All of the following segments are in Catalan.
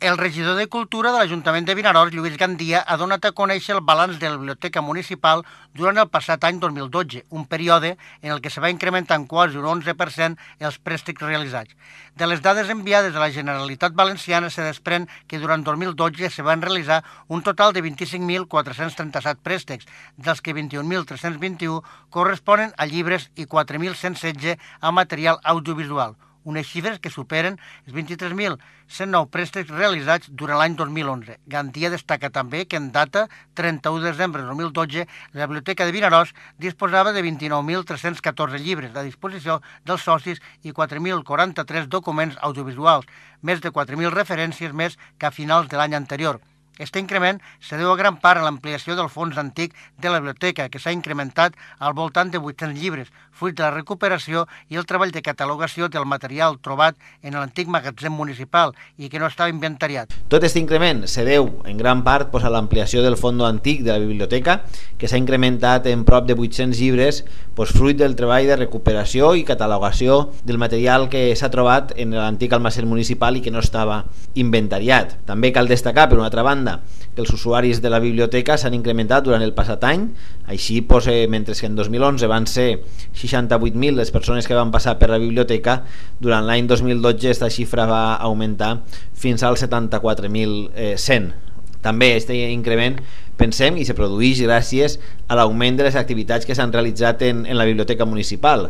El regidor de Cultura de l'Ajuntament de Vinaròs, Lluís Gandia, ha donat a conèixer el balanç de la Biblioteca Municipal durant el passat any 2012, un període en el que se va incrementar en quasi un 11% els préstecs realitzats. De les dades enviades a la Generalitat Valenciana se desprèn que durant 2012 se van realitzar un total de 25.437 préstecs, dels que 21.321 corresponen a llibres i 4.116 a material audiovisual, unes xifres que superen els 23.109 préstecs realitzats durant l'any 2011. Gandia destaca també que en data 31 de desembre de 2012 la Biblioteca de Vinaròs disposava de 29.314 llibres a disposició dels socis i 4.043 documents audiovisuals, més de 4.000 referències més que a finals de l'any anterior. Aquest increment se deu a gran part a l'ampliació del fons antic de la biblioteca, que s'ha incrementat al voltant de 800 llibres, fruit de la recuperació i el treball de catalogació del material trobat en l'antic magatzem municipal i que no estava inventariat. Tot aquest increment se deu en gran part pues, a l'ampliació del fons antic de la biblioteca, que s'ha incrementat en prop de 800 llibres, pues, fruit del treball de recuperació i catalogació del material que s'ha trobat en l'antic almacén municipal i que no estava inventariat. També cal destacar, per una altra banda, demanda que els usuaris de la biblioteca s'han incrementat durant el passat any, així posa, mentre que en 2011 van ser 68.000 les persones que van passar per la biblioteca, durant l'any 2012 aquesta xifra va augmentar fins als 74.100. Eh, També este increment pensem i se produeix gràcies a l'augment de les activitats que s'han realitzat en, en la biblioteca municipal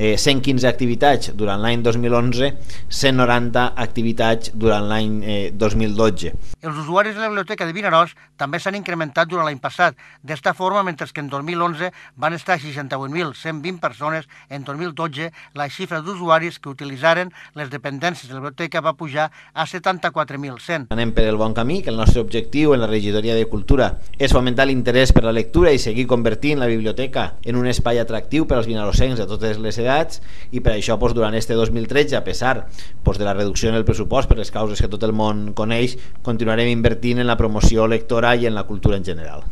eh, 115 activitats durant l'any 2011, 190 activitats durant l'any eh, 2012. Els usuaris de la biblioteca de Vinaròs també s'han incrementat durant l'any passat. D'esta forma, mentre que en 2011 van estar 68.120 persones, en 2012 la xifra d'usuaris que utilitzaren les dependències de la biblioteca va pujar a 74.100. Anem per el bon camí, que el nostre objectiu en la regidoria de Cultura és fomentar l'interès per la lectura i seguir convertint la biblioteca en un espai atractiu per als vinarossencs de totes les edats plegats i per això doncs, durant este 2013, a pesar doncs, de la reducció en el pressupost per les causes que tot el món coneix, continuarem invertint en la promoció lectora i en la cultura en general.